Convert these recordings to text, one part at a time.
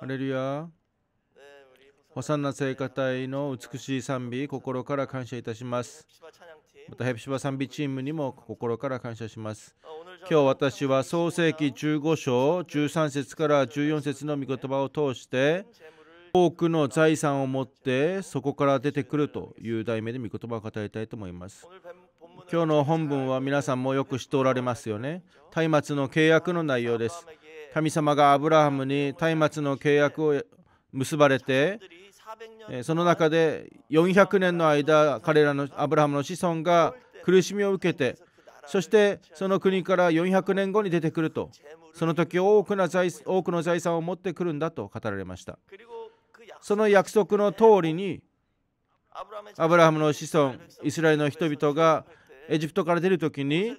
ハレルヤンな聖歌隊の美しい賛美心から感謝いたしますまたヘプシバ賛美チームにも心から感謝します今日私は創世紀15章13節から14節の御言葉を通して多くの財産を持ってそこから出てくるという題名で御言葉を語りたいと思います今日の本文は皆さんもよく知っておられますよね松明の契約の内容です神様がアブラハムに松明の契約を結ばれてその中で400年の間彼らのアブラハムの子孫が苦しみを受けてそしてその国から400年後に出てくるとその時多くの財多くの財産を持ってくるんだと語られましたその約束の通りにアブラハムの子孫イスラエルの人々がエジプトから出る時に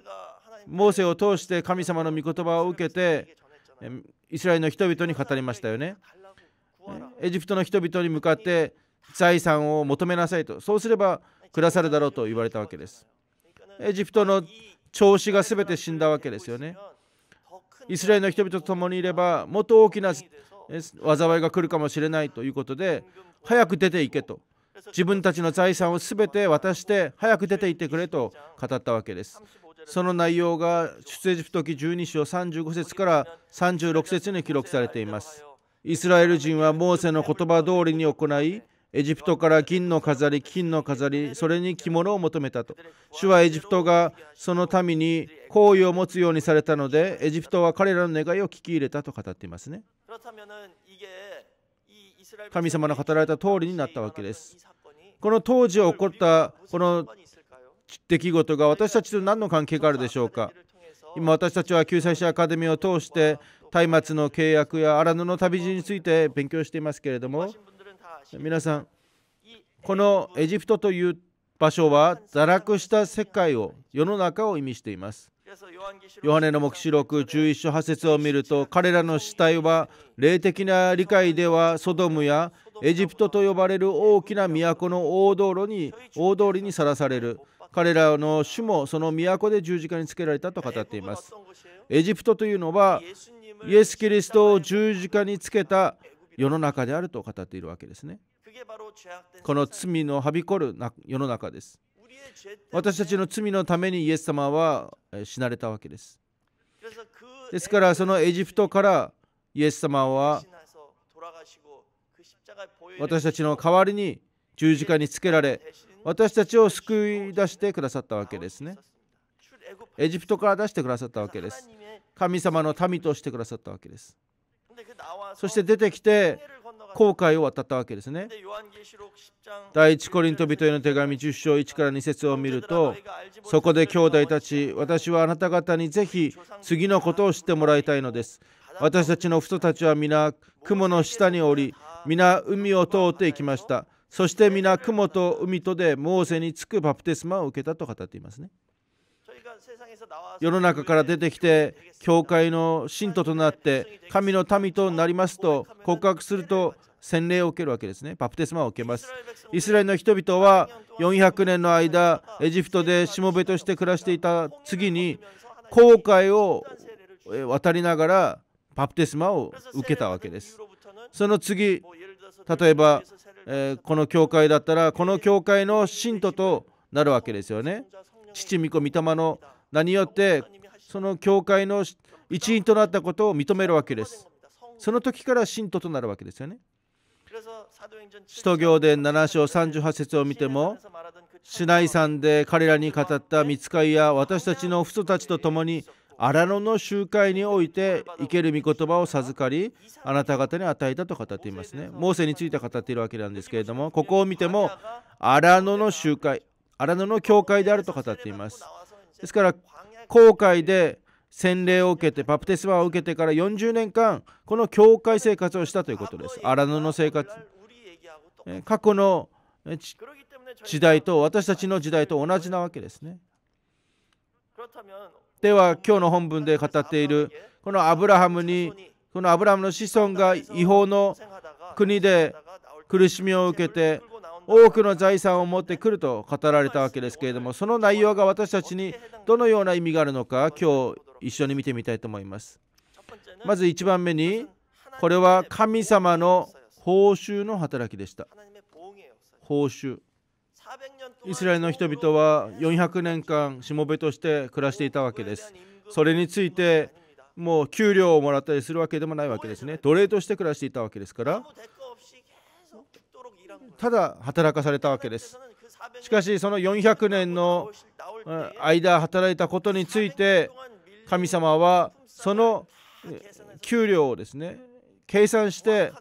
モーセを通して神様の御言葉を受けてイスラエルの人々に語りましたよねエジプトの人々に向かって財産を求めなさいとそうすれば下さるだろうと言われたわけですエジプトの調子が全て死んだわけですよねイスラエルの人々と共にいればもっと大きな災いが来るかもしれないということで早く出て行けと自分たちの財産を全て渡して早く出て行ってくれと語ったわけですその内容が出エジプト記12章35節から36節に記録されていますイスラエル人はモーセの言葉通りに行いエジプトから銀の飾り金の飾りそれに着物を求めたと主はエジプトがその民に好意を持つようにされたのでエジプトは彼らの願いを聞き入れたと語っていますね神様の語られた通りになったわけですこの当時起こったこの出来事が私たちと何の関係があるでしょうか今私たちは救済者アカデミーを通して松明の契約や荒野の旅路について勉強していますけれども皆さんこのエジプトという場所は堕落した世界を世の中を意味していますヨハネの黙示録11章8節を見ると彼らの死体は霊的な理解ではソドムやエジプトと呼ばれる大きな都の大道路に大通りにさらされる彼らの主もその都で十字架につけられたと語っていますエジプトというのはイエス・キリストを十字架につけた世の中であると語っているわけですねこの罪のはびこる世の中です私たちの罪のためにイエス様は死なれたわけですですからそのエジプトからイエス様は私たちの代わりに十字架につけられ私たちを救い出してくださったわけですね。エジプトから出してくださったわけです。神様の民としてくださったわけです。そして出てきて航海を渡ったわけですね。第一コリント人への手紙10章1から2節を見ると、そこで兄弟たち、私はあなた方にぜひ次のことを知ってもらいたいのです。私たちの人たちは皆雲の下におり、皆海を通っていきました。そして皆雲と海とでモーセにつくバプテスマを受けたと語っていますね世の中から出てきて教会の信徒となって神の民となりますと告白すると洗礼を受けるわけですねバプテスマを受けますイスラエルの人々は400年の間エジプトでしもべとして暮らしていた次に後悔を渡りながらバプテスマを受けたわけですその次例えばえー、この教会だったらこの教会の信徒となるわけですよね。父御子御霊の名によってその教会の一員となったことを認めるわけです。その時から信徒となるわけですよね。使徒行伝7章38節を見ても、市内山で彼らに語った見つかりや私たちの父祖たちと共に荒野の集会において生ける御言葉を授かりあなた方に与えたと語っていますねモーセについて語っているわけなんですけれどもここを見ても荒野の集会荒野の教会であると語っていますですから航海で洗礼を受けてパプテスマを受けてから40年間この教会生活をしたということです荒野の生活過去の時代と私たちの時代と同じなわけですねでは今日の本文で語っているこのアブラハムにこのアブラハムの子孫が違法の国で苦しみを受けて多くの財産を持ってくると語られたわけですけれどもその内容が私たちにどのような意味があるのか今日一緒に見てみたいと思いますまず1番目にこれは神様の報酬の働きでした報酬イスラエルの人々は400年間しもべとして暮らしていたわけですそれについてもう給料をもらったりするわけでもないわけですね奴隷として暮らしていたわけですからただ働かされたわけですしかしその400年の間働いたことについて神様はその給料をですね計算して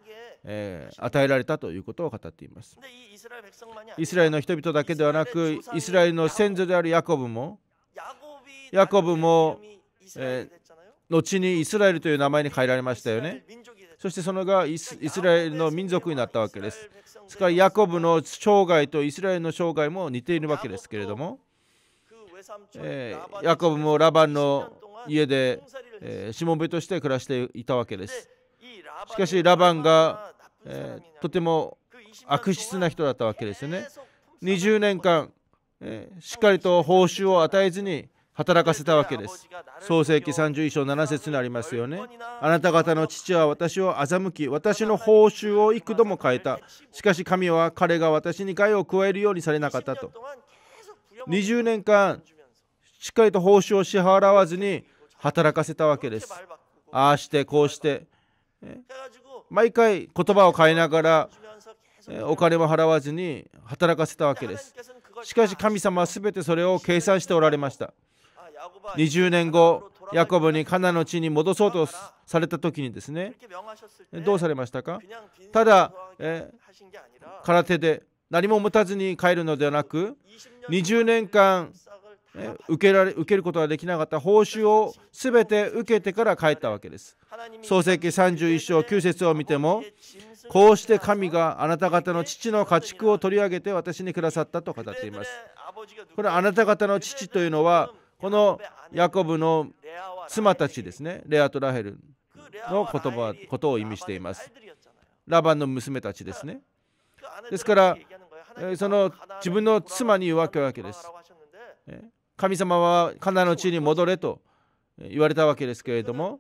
えー、与えられたということを語っていますイスラエルの人々だけではなくイスラエルの先祖であるヤコブもヤコブも、えー、後にイスラエルという名前に変えられましたよねそしてそのがイスラエルの民族になったわけですですからヤコブの生涯とイスラエルの生涯も似ているわけですけれども、えー、ヤコブもラバンの家で、えー、しもべとして暮らしていたわけですしかしラバンがえー、とても悪質な人だったわけですよね。20年間、えー、しっかりと報酬を与えずに働かせたわけです。創世紀31章7節にありますよね。あなた方の父は私を欺き、私の報酬を幾度も変えた。しかし神は彼が私に害を加えるようにされなかったと。20年間、しっかりと報酬を支払わずに働かせたわけです。ああしてこうして、え毎回言葉を変えながらお金も払わずに働かせたわけですしかし神様は全てそれを計算しておられました20年後ヤコブにカナの地に戻そうとされた時にですねどうされましたかただ、え空手で何も持たずに帰るのではなく20年間受けられ受けることができなかった報酬を全て受けてから帰ったわけです。創世記31章9節を見てもこうして神があなた方の父の家畜を取り上げて私にくださったと語っています。これあなた方の父というのはこのヤコブの妻たちですねレアとラヘルの言葉ことを意味しています。ラバンの娘たちですね。ですからその自分の妻に言うわけわけです。神様はカナの地に戻れと言われたわけですけれども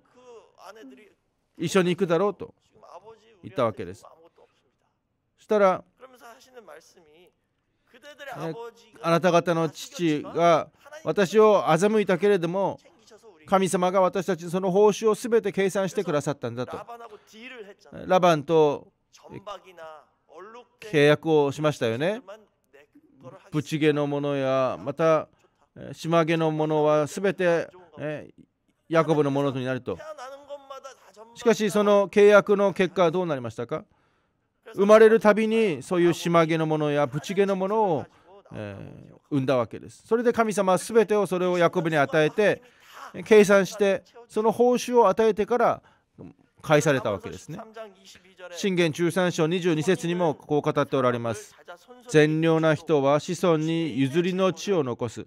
一緒に行くだろうと言ったわけです。そしたらあなた方の父が私を欺いたけれども神様が私たちにその報酬を全て計算してくださったんだとラバンと契約をしましたよねぶち毛のものやまた島毛のものは全て、ヤコブのものになるとしかしその契約の結果はどうなりましたか生まれるたびにそういう島毛のものやブチ毛のものを、生んだわけですそれで神様は全てをそれをヤコブに与えて計算してその報酬を与えてから返されたわけですね。信玄13章22節にもこう語っておられます。善良な人は子孫に譲りの地を残す。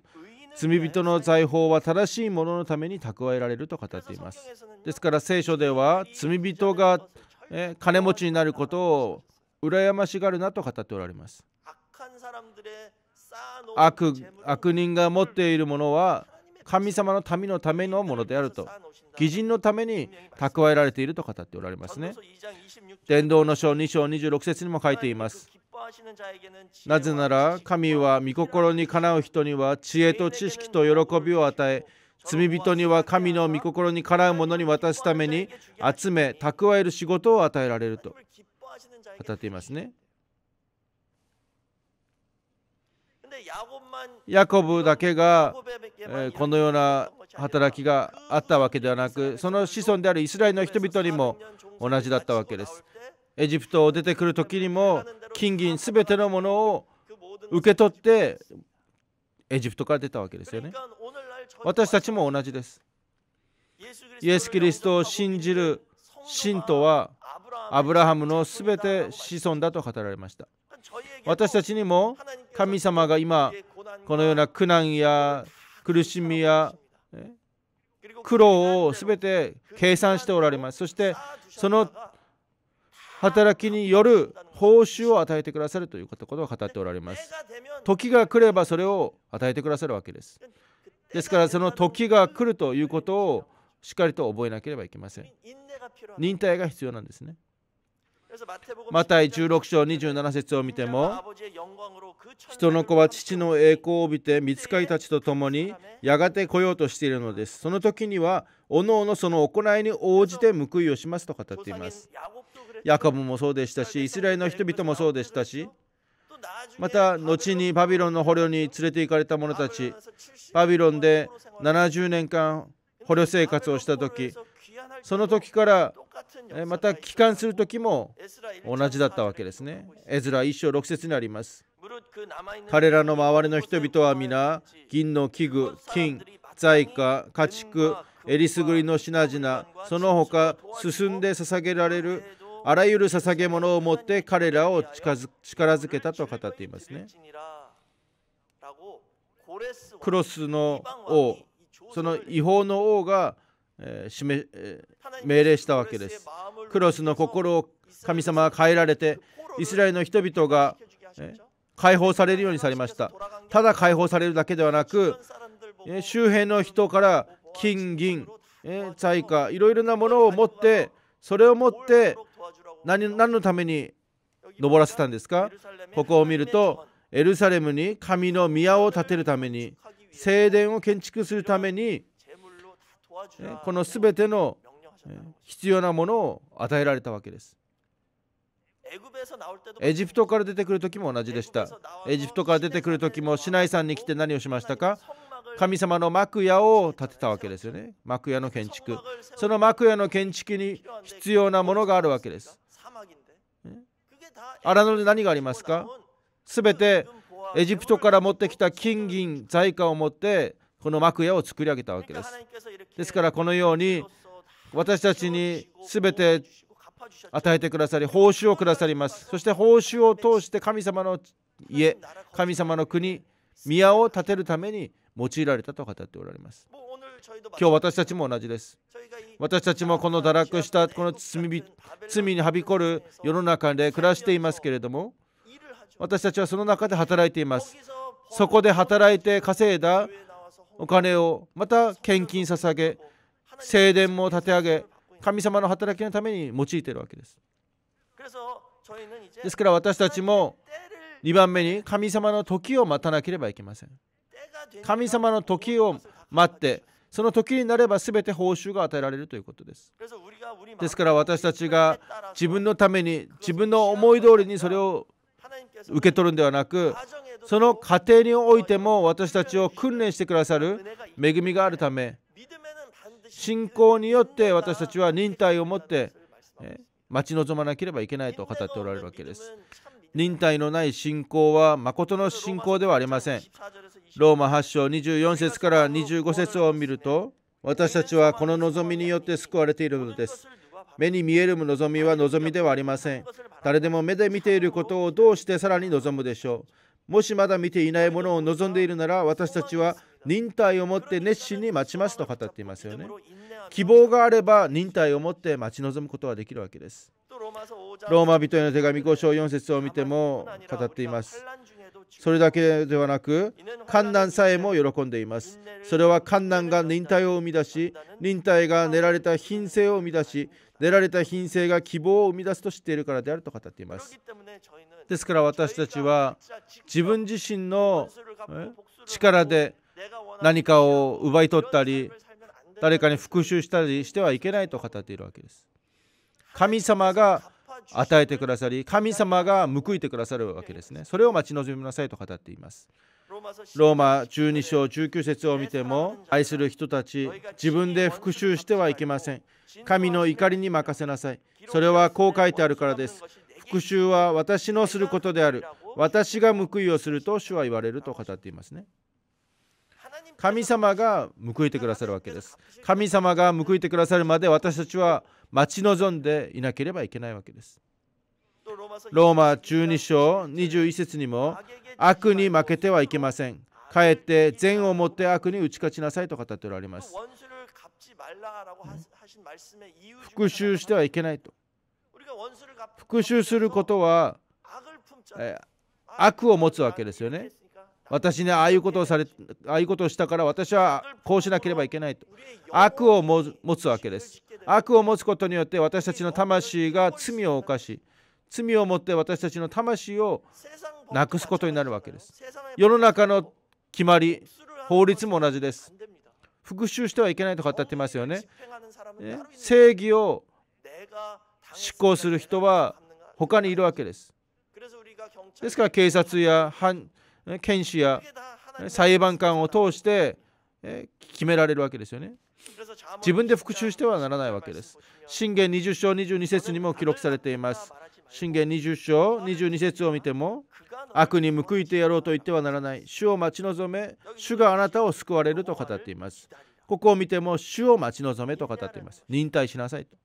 罪人の財宝は正しいもののために蓄えられると語っていますですから聖書では罪人が金持ちになることを羨ましがるなと語っておられます悪悪人が持っているものは神様の民のためのものであると義人のために蓄えられていると語っておられますね伝道の書2章26節にも書いていますなぜなら神は御心にかなう人には知恵と知識と喜びを与え罪人には神の御心にかなう者に渡すために集め蓄える仕事を与えられると語っていますね。ヤコブだけが、えこのような働きがあったわけではなくその子孫であるイスラエルの人々にも同じだったわけです。エジプトを出てくる時にも金銀全てのものを受け取ってエジプトから出たわけですよね私たちも同じですイエス・キリストを信じる信徒はアブラハムのすべて子孫だと語られました私たちにも神様が今このような苦難や苦しみや苦労を全て計算しておられますそしてその働きによる報酬を与えてくださるということを語っておられます時が来ればそれを与えてくださるわけですですからその時が来るということをしっかりと覚えなければいけません忍耐が必要なんですねマタイ16章27節を見ても人の子は父の栄光を帯びて見つかりたちと共にやがて来ようとしているのですその時にはおのおのその行いに応じて報いをしますと語っていますヤコブもそうでしたしイスラエルの人々もそうでしたしまた後にバビロンの捕虜に連れて行かれた者たちバビロンで70年間捕虜生活をした時その時からまた帰還する時も同じだったわけですね。エズラ1章6節にあります。彼らの周りの人々は皆銀の器具金財貨家畜えりすぐりの品々その他進んで捧げられるあらゆる捧げ物を持って彼らを力づけたと語っていますね。クロスの王、その違法の王が、えー命令したわけです。クロスの心を神様は変えられて、イスラエルの人々が、え解放されるようにされました。ただ解放されるだけではなく、周辺の人から金、銀、え財貨、いろいろなものを持って、それを持って何何のために登らせたんですかここを見るとエルサレムに神の宮を建てるために聖殿を建築するためにこの全ての必要なものを与えられたわけですエジプトから出てくる時も同じでしたエジプトから出てくる時もシナイんに来て何をしましたか神様の幕屋を建てたわけですよね幕屋の建築その幕屋の建築に必要なものがあるわけです荒野で何がありますかすべてエジプトから持ってきた金銀財貨を持ってこの幕屋を作り上げたわけですですからこのように私たちにすべて与えてくださり報酬をくださりますそして報酬を通して神様の家神様の国宮を建てるために用いられたと語っておられます今日私たちも同じです私たちもこの堕落したこの罪罪にはびこる世の中で暮らしていますけれども私たちはその中で働いていますそこで働いて稼いだお金をまた献金捧げ聖殿も立て上げ神様の働きのために用いているわけですですから私たちも2番目に神様の時を待たなければいけません神様の時を待ってその時になれば全て報酬が与えられるということですですから私たちが自分のために自分の思い通りにそれを受け取るんではなくその過程においても私たちを訓練してくださる恵みがあるため信仰によって私たちは忍耐を持って待ち望まなければいけないと語っておられるわけです忍耐のない信仰は誠の信仰ではありませんローマ8章24節から25節を見ると私たちはこの望みによって救われているのです目に見える望みは望みではありません誰でも目で見ていることをどうしてさらに望むでしょうもしまだ見ていないものを望んでいるなら私たちは忍耐をもって熱心に待ちますと語っていますよね希望があれば忍耐をもって待ち望むことはできるわけですローマ人への手紙5章4節を見ても語っていますそれだけではなく、観難さえも喜んでいます。それは観難が忍耐を生み出し、忍耐が練られた品性を生み出し、練られた品性が希望を生み出すと知っているからであると語っています。ですから私たちは自分自身の力で何かを奪い取ったり、誰かに復讐したりしてはいけないと語っているわけです。神様が与えてくださり神様が報いてくださるわけですねそれを待ち望みなさいと語っていますローマ12章19節を見ても愛する人たち自分で復讐してはいけません神の怒りに任せなさいそれはこう書いてあるからです復讐は私のすることである私が報いをすると主は言われると語っていますね神様が報いてくださるわけです神様が報いてくださるまで私たちは待ち望んでいなければいけないわけです。ローマ12章21節にも悪に負けてはいけません。かえって善をもって悪に打ち勝ちなさいと語っておられます。復讐してはいけないと。復讐することは悪を持つわけですよね。私にああいうことをされああいうことをしたから私はこうしなければいけないと悪を持つわけです悪を持つことによって私たちの魂が罪を犯し罪をもって私たちの魂をなくすことになるわけです世の中の決まり法律も同じです復讐してはいけないと語ってますよね正義を執行する人は他にいるわけですですから警察や検視や裁判官を通して決められるわけですよね自分で復習してはならないわけです信玄20章22節にも記録されています信玄20章22節を見ても悪に報いてやろうと言ってはならない主を待ち望め主があなたを救われると語っていますここを見ても主を待ち望めと語っています忍耐しなさいと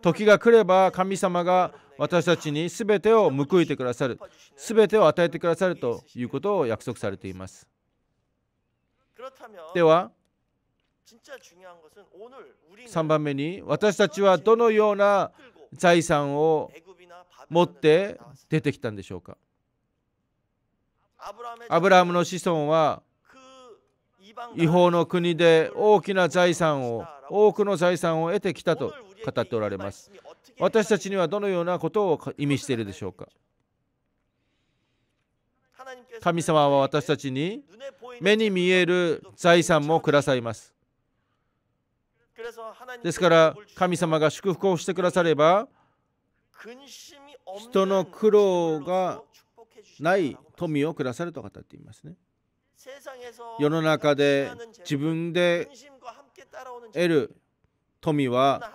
時が来れば神様が私たちに全てを報いてくださる全てを与えてくださるということを約束されていますでは3番目に私たちはどのような財産を持って出てきたんでしょうかアブラハムの子孫は違法の国で大きな財産を多くの財産を得てきたと語っておられます私たちにはどのようなことを意味しているでしょうか神様は私たちに目に見える財産もくださいますですから神様が祝福をしてくだされば人の苦労がない富をくださると語っていますね。世の中で自分で得る富は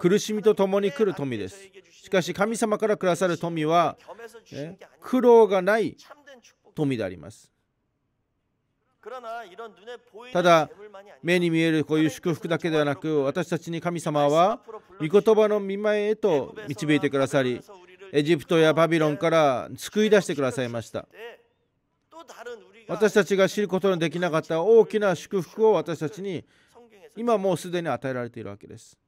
苦しみとともに来る富です。しかし神様からくださる富は苦労がない富であります。ただ目に見えるこういう祝福だけではなく私たちに神様は御言葉の見前へと導いてくださりエジプトやバビロンから救い出してくださいました私たちが知ることのできなかった大きな祝福を私たちに今もうすでに与えられているわけです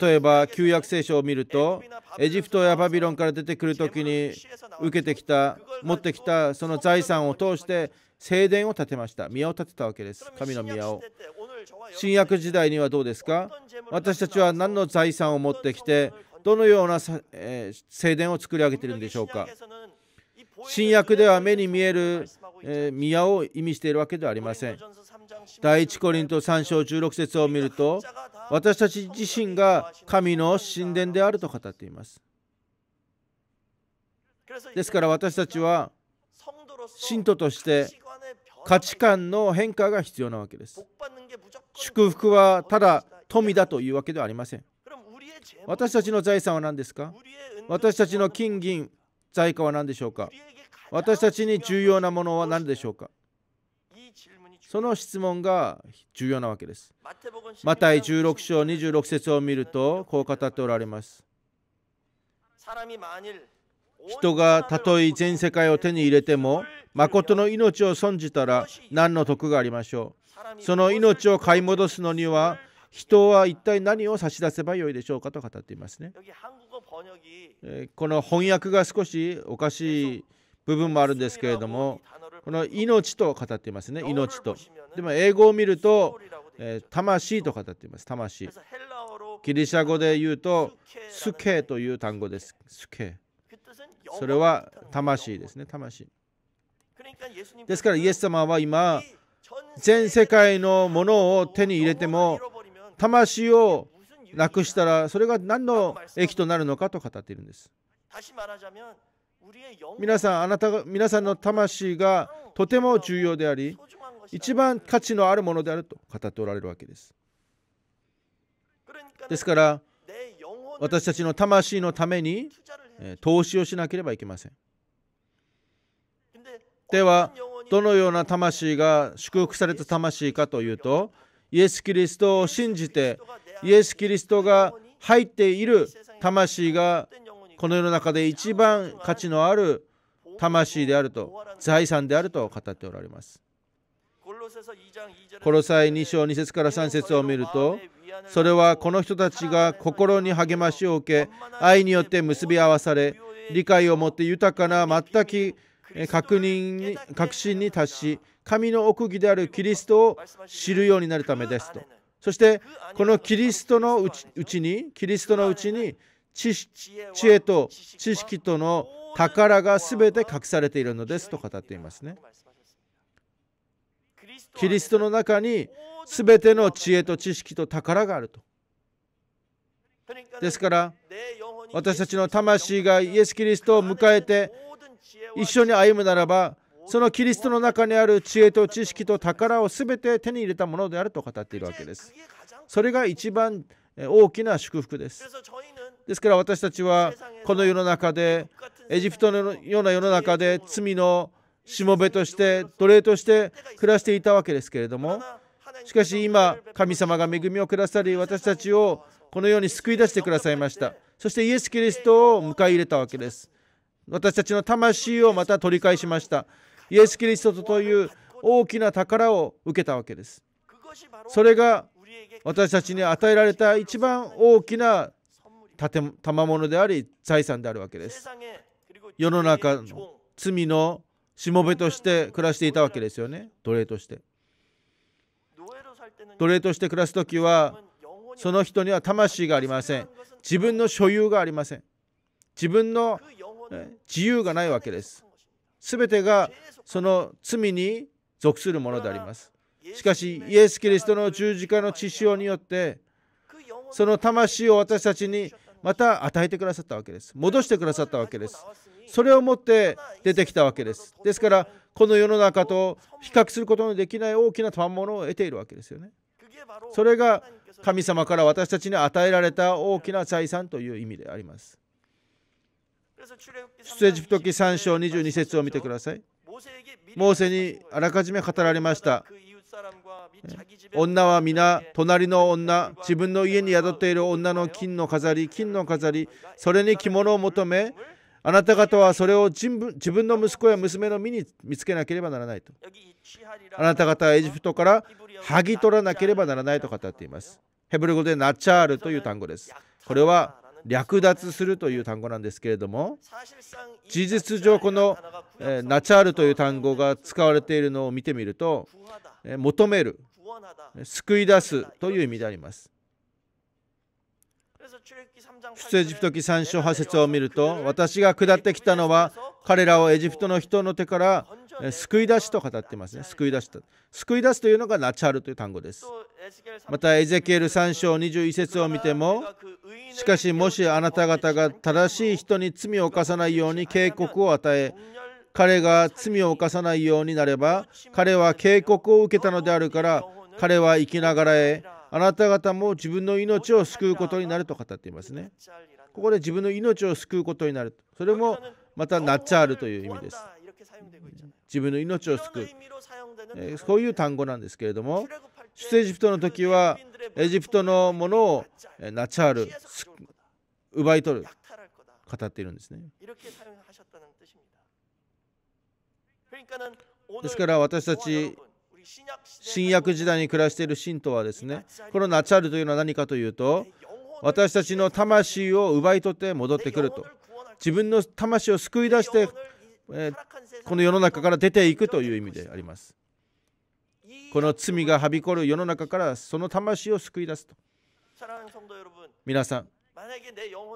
例えば旧約聖書を見るとエジプトやバビロンから出てくる時に受けてきた持ってきたその財産を通して聖殿を建てました宮を建てたわけです神の宮を新約時代にはどうですか私たちは何の財産を持ってきてどのような、え聖殿を作り上げているんでしょうか新約では目に見える、え宮を意味しているわけではありません第一コリント3章16節を見ると私たち自身が神の神殿であると語っていますですから私たちは信徒として価値観の変化が必要なわけです。祝福はただ富だというわけではありません。私たちの財産は何ですか私たちの金銀、財貨は何でしょうか私たちに重要なものは何でしょうかその質問が重要なわけです。マタイ16章26節を見ると、こう語っておられます。人がたとえ全世界を手に入れても誠の命を損じたら何の得がありましょうその命を買い戻すのには人は一体何を差し出せばよいでしょうかと語っていますね。この翻訳が少しおかしい部分もあるんですけれども、この命と語っていますね、命と。でも英語を見ると、魂と語っています、魂。ギリシャ語で言うと、スケという単語です。スケ。それは魂ですね、魂。ですから、イエス様は今、全世界のものを手に入れても、魂をなくしたら、それが何の益となるのかと語っているんです。皆さん、あなたが、皆さんの魂がとても重要であり、一番価値のあるものであると語っておられるわけです。ですから、私たちの魂のために投資をしなければいけませんではどのような魂が祝福された魂かというとイエス・キリストを信じてイエス・キリストが入っている魂がこの世の中で一番価値のある魂であると財産であると語っておられますこの際2章2節から3節を見るとそれはこの人たちが心に励ましを受け愛によって結び合わされ理解を持って豊かな全く確認確信に達し神の奥義であるキリストを知るようになるためですとそしてこのキリストのうちにキリストのうちに知恵と知識との宝が全て隠されているのですと語っていますね。キリストの中に全ての知恵と知識と宝があると。ですから私たちの魂がイエス・キリストを迎えて一緒に歩むならばそのキリストの中にある知恵と知識と宝を全て手に入れたものであると語っているわけです。それが一番大きな祝福です。ですから私たちはこの世の中でエジプトのような世の中で罪のしもべとして奴隷として暮らしていたわけですけれどもしかし今神様が恵みをくださり私たちをこのように救い出してくださいましたそしてイエス・キリストを迎え入れたわけです私たちの魂をまた取り返しましたイエス・キリストという大きな宝を受けたわけですそれが私たちに与えられた一番大きな賜物であり財産であるわけです世の中の罪のしもべとして暮らしていたわけですよね奴隷として奴隷として暮らす時はその人には魂がありません自分の所有がありません自分の自由がないわけです全てがその罪に属するものでありますしかしイエス・キリストの十字架の血潮によってその魂を私たちにまた与えてくださったわけです戻してくださったわけですそれをもって出てきたわけですですからこの世の中と比較することのできない大きな賜物を得ているわけですよねそれが神様から私たちに与えられた大きな財産という意味であります出エジプト記3章22節を見てくださいモーセにあらかじめ語られました女は皆隣の女自分の家に宿っている女の金の飾り金の飾りそれに着物を求めあなた方はそれを自分の息子や娘の身に見つけなければならないとあなた方はエジプトから剥ぎ取らなければならないと語っていますヘブル語でナチャールという単語ですこれは略奪するという単語なんですけれども事実上この、えナチャールという単語が使われているのを見てみると、え求める救い出すという意味であります出エジプト記3章8節を見ると私が下ってきたのは彼らをエジプトの人の手から救い出しと語っていますね救い出した救い出すというのがナチャルという単語ですまたエゼキエル3章21節を見てもしかしもしあなた方が正しい人に罪を犯さないように警告を与え彼が罪を犯さないようになれば彼は警告を受けたのであるから彼は生きながらえあなた方も自分の命を救うことになると語っていますね。ここで自分の命を救うことになる。それもまたナッチャールという意味です。自分の命を救う。えそういう単語なんですけれども、出エジプトの時はエジプトのものをナチャール、奪い取る、語っているんですね。ですから私たち新約時代に暮らしている信徒はですねこのナチャルというのは何かというと私たちの魂を奪い取って戻ってくると自分の魂を救い出して、えこの世の中から出ていくという意味でありますこの罪がはびこる世の中からその魂を救い出すと皆さん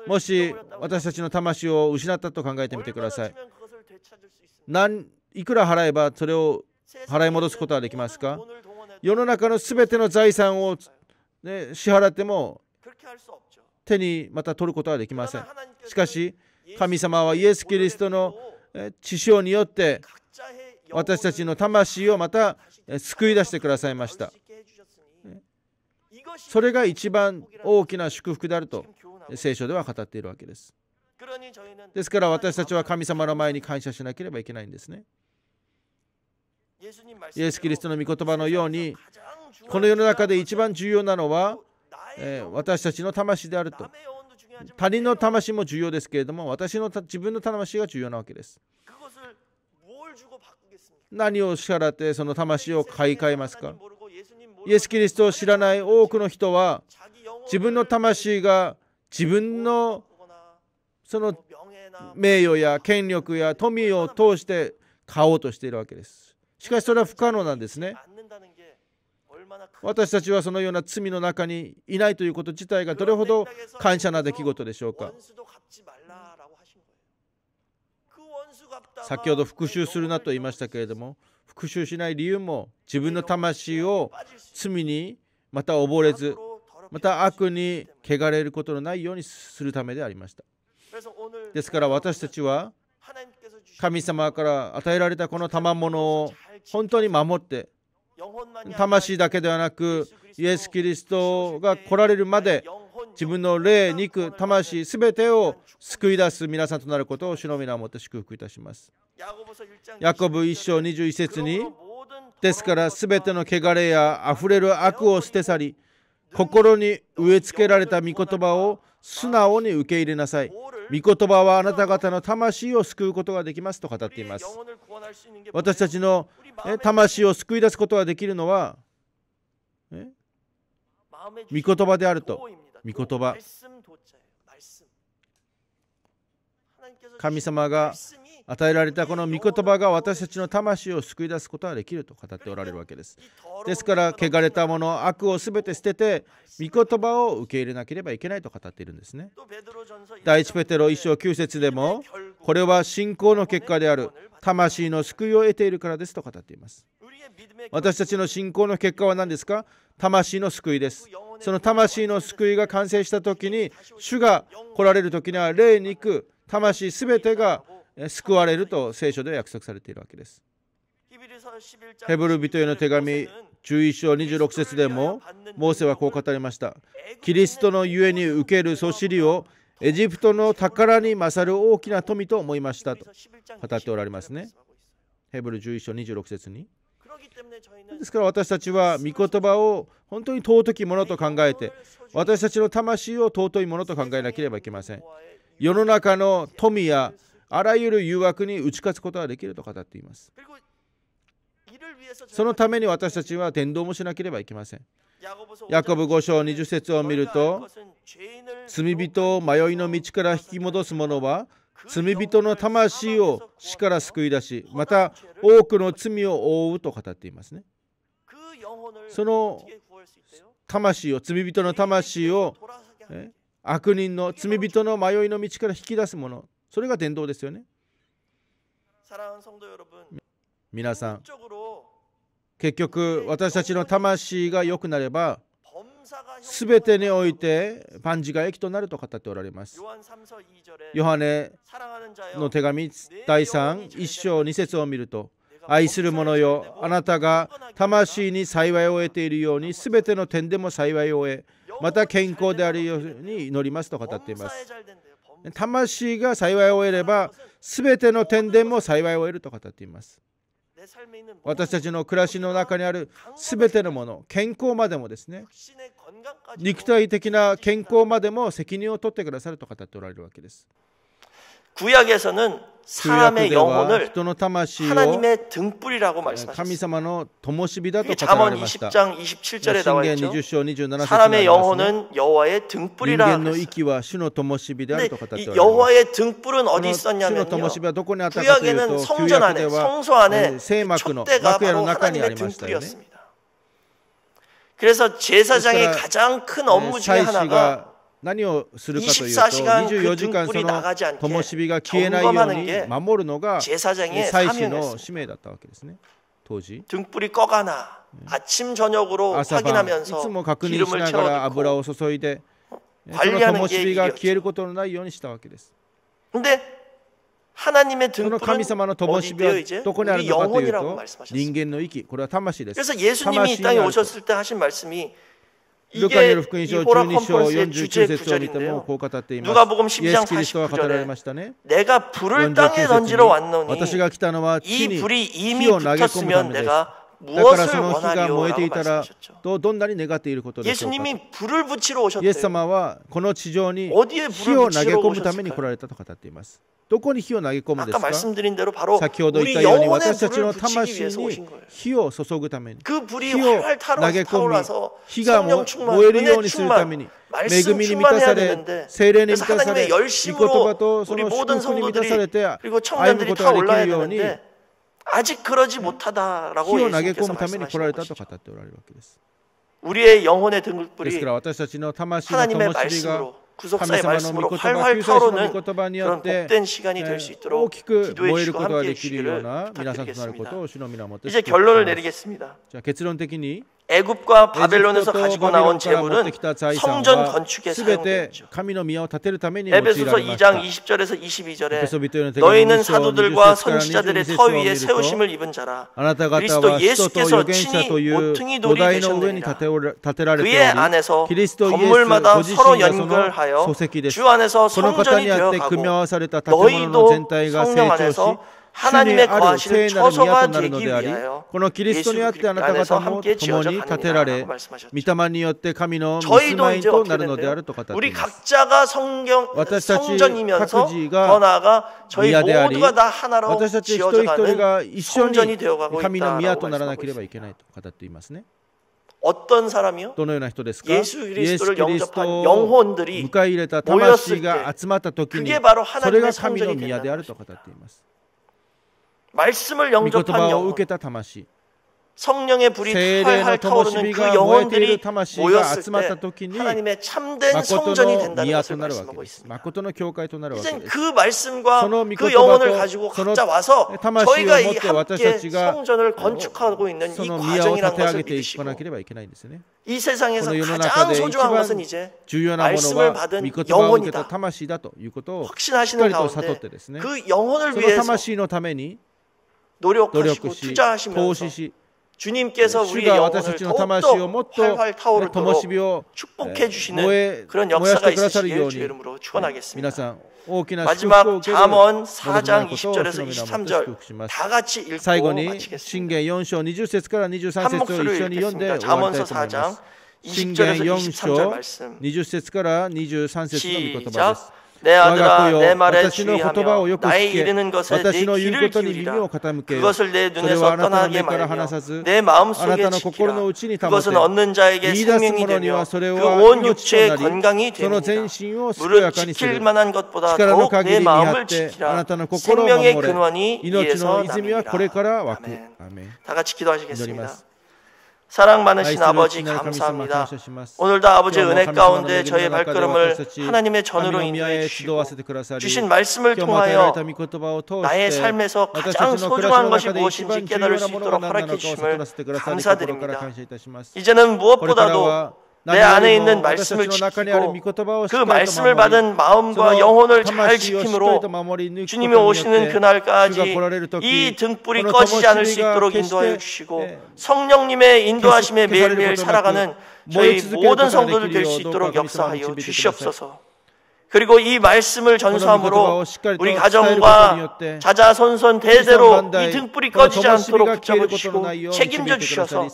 もし私たちの魂を失ったと考えてみてくださいいくら払えばそれを払い戻すことはできますか世の中のすべての財産を、ね、支払っても手にまた取ることはできません。しかし、神様はイエス・キリストの血潮によって私たちの魂をまた救い出してくださいました。それが一番大きな祝福であると聖書では語っているわけです。ですから私たちは神様の前に感謝しなければいけないんですね。イエス・キリストの御言葉のようにこの世の中で一番重要なのは、えー、私たちの魂であると他人の魂も重要ですけれども私の自分の魂が重要なわけです何を支払ってその魂を買い替えますかイエス・キリストを知らない多くの人は自分の魂が自分のその名誉や権力や富を通して買おうとしているわけですしかしそれは不可能なんですね私たちはそのような罪の中にいないということ自体がどれほど感謝な出来事でしょうか先ほど復讐するなと言いましたけれども復讐しない理由も自分の魂を罪にまた溺れずまた悪に汚れることのないようにするためでありましたですから私たちは神様から与えられたこの賜物を本当に守って魂だけではなくイエス・キリストが来られるまで自分の霊、肉、魂すべてを救い出す皆さんとなることを主の皆をもって祝福いたします。ヤコブ1章21節にですからすべての汚れやあふれる悪を捨て去り心に植え付けられた御言葉を素直に受け入れなさい。御言葉はあなた方の魂を救うことができますと語っています私たちの魂を救い出すことができるのは御言葉であると御言葉神様が与えられたこの御言葉が私たちの魂を救い出すことができると語っておられるわけです。ですから、汚れたもの、悪を全て捨てて、御言葉を受け入れなければいけないと語っているんですね。第一ペテロ1章9節でも、これは信仰の結果である、魂の救いを得ているからですと語っています。私たちの信仰の結果は何ですか魂の救いです。その魂の救いが完成した時に、主が来られる時には霊肉、魂すべてが救われると聖書では約束されているわけです。ヘブル人への手紙11章26節でもモーセはこう語りました。キリストのゆえに受けるそしりをエジプトの宝に勝る大きな富と思いましたと語っておられますね。ヘブル11章26節に。ですから私たちは御言葉を本当に尊きものと考えて私たちの魂を尊いものと考えなければいけません。世の中の富やあらゆる誘惑に打ち勝つことができると語っています。そのために私たちは伝道もしなければいけません。ヤコブ5章20節を見ると、罪人を迷いの道から引き戻す者は、罪人の魂を死から救い出し、また多くの罪を覆うと語っていますね。その魂を、罪人の魂を、悪人の罪人の迷いの道から引き出すものそれが伝道ですよね皆さん結局私たちの魂が良くなれば全てにおいてパンジが益となると語っておられますヨハネの手紙第31章2節を見ると愛する者よあなたが魂に幸いを得ているように全ての点でも幸いを得また健康であるように祈りますと語っています魂が幸いを得れば全ての点でも幸いを得ると語っています私たちの暮らしの中にある全てのもの健康までもですね肉体的な健康までも責任を取ってくださると語っておられるわけです구약에서는 사람의 영혼을 하나님의 등불이라고 말씀하셨습니다. 네, 이게 잠언 20장 27절에 나와 있죠. 사람의 영혼은 여호와의 등불이라 그랬어요. 여호와의 등불은 어디 있었냐면요. 구약에는 성전 안에 성소 안에 어, 어, 촛대가 바로 하나님의 등불이었습니다. 그래서 제사장의 가장 큰 네, 업무 중에 하나가 何をするかというと、24時間その灯火が消えないように守るのが祭司の使命だったわけですね。当時。灯火が꺼나아침저녁으로확인하면서이름을채워놓고油を注いで관리하는게이가消えることのないようにしたわけです。그데하나님의등불은어디에요이제どこにあるのかというと人間の息これは魂です。그래서예수님이 이게 이보라 컨퍼런스의 주제 구절인데요. 누가복음 10장 49절에 내가 불을 땅에 던지러 왔노니 이 불이 이미 붙었으면 내가 だからその火が燃えていたらとどんなに願っていることでしょうかイエス様はこの地上に火を投げ込むために来られたと語っていますどこに火を投げ込むんですか先ほど言ったように私たちの魂に火を注ぐために火を投げ込み火が燃えるようにするために恵みに満たされ、精霊に満たされ、御言葉とその祝福に満たされて歩むことができるように 아직 그러지 못하다라고 예수님께서 말씀하시는 것이죠. 우리의 영혼의 등불이 하나님의 말씀으로 구속사의 말씀으로 활활 타오르는 그런 복된 시간이 될수 네. 있도록 기도해 주시고 함께해 주시기를 부탁드리겠습니다. 이제 결론을 내리겠습니다. 애굽과 바벨론에서 가지고 나온 재물은 성전 건축에 사용되죠 뭐 에베소서 2장 20절에서 22절에 너희는 사도들과 선지자들의 터 위에 세우심을 입은 자라 그리스도 예수께서 친히 모퉁이 돌이 되셨느니라 그의 안에서 건물마다 서로 연결하여 주 안에서 성전이 되어가고 너희도 성령 안에서 主にある聖なる宮となるのであり、このキリストにあってあなた方も共に建てられ、御霊によって神の見舞いとなるのであると語っています。私たち各自が宮であり、私たち一人一人が一緒に神の宮とならなければいけないと語っていますね。どのような人ですかイエス・キリストを迎え入れた魂が集まった時にそれが神の宮であると語っています。 말씀을 영접한 영혼 성령의 불이 활활 타오르는 그 영혼들이 모였을 때 하나님의 참된 성전이 된다는 것을 말씀하고 있습니다. 이젠 그 말씀과 그 영혼을 가지고 각자 와서 저희가 이 함께 성전을 건축하고 있는 이 과정이라는 것을 믿으시고 이 세상에서 가장 소중한 것은 이제 말씀을 받은 영혼이다. 확신하시는 가운데 그 영혼을 위해서 노력하시고 투자하시면서 주님께서 네, 우리의 영혼을 더욱더 뭐 활활 타오르도록 축복해 주시는 네, 그런 역사가 있으시길 주 이름으로 네, 축원하겠습니다. 마지막 잠언 4장 20절에서 23절 다 같이 읽고 마치겠습니다. 한 목소리로 읽겠습니다. 잠언서 4장 20절에서 23절 말씀 시작 내 아들아 내 말에 주의하며 나의 이르는 것에 내 귀를 기울이라 그것을 내 눈에서 떠나게 말며 내 마음속에 지키라 그것은 얻는 자에게 생명이되며 그 온 육체의 건강이 됩니다 무릇 지킬 만한 것보다 더내 마음을 지키라 생명의 근원이 이에서 남이라 다 같이 기도하시겠습니다 사랑 많으신 아버지 감사합니다. 오늘도 아버지의 은혜 가운데 저의 발걸음을 하나님의 전으로 인도해 주시고 주신 말씀을 통하여 나의 삶에서 가장 소중한 것이 무엇인지 깨달을 수 있도록 허락해 주심을 감사드립니다. 이제는 무엇보다도 내 안에 뭐 있는 말씀을 지키고 그 말씀을 받은 마음과 영혼을 잘 지킴으로 주님이 오시는 그날까지 이 등불이 꺼지지 않을 수 있도록 인도하여 주시고 예. 성령님의 인도하심에 그 매일매일 살아가는 저희 모든 성도들 될 수 있도록 역사하여 주시옵소서. 그리고 이 말씀을 전수함으로 우리 가정과 자자손선 대대로 이 등불이 꺼지지 않도록 붙잡주시고 책임져 주셔서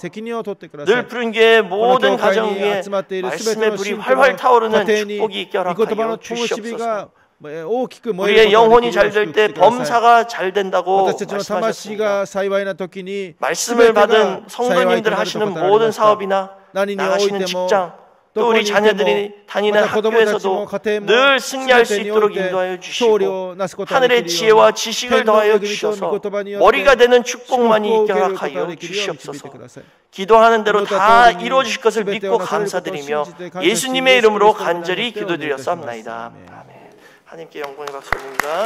늘 푸른 게 모든 가정 위에 말씀의 불이 활활 타오르는 축복이 있게 하락하여 주시옵소서 뭐, 예, 우리의 영혼이 잘 될 때 범사가 잘 된다고 말씀하셨습니다. 말씀을 받은 성도님들 하시는 모든 사업이나 나가시는 직장 또 우리 자녀들이 뭐 다니는 학교에서도 뭐 뭐 늘 승리할 수 있도록 인도하여 주시고 하늘의 지혜와 지식을 더하여 주셔서 머리가 네. 되는 축복만이 있게 하여 주시옵소서 기도하는 대로 다 이루어 주실 것을 믿고 감사드리며 예수님의 이름으로 간절히 기도드렸사옵나이다 아멘 하나님께 영광의 박수 드니다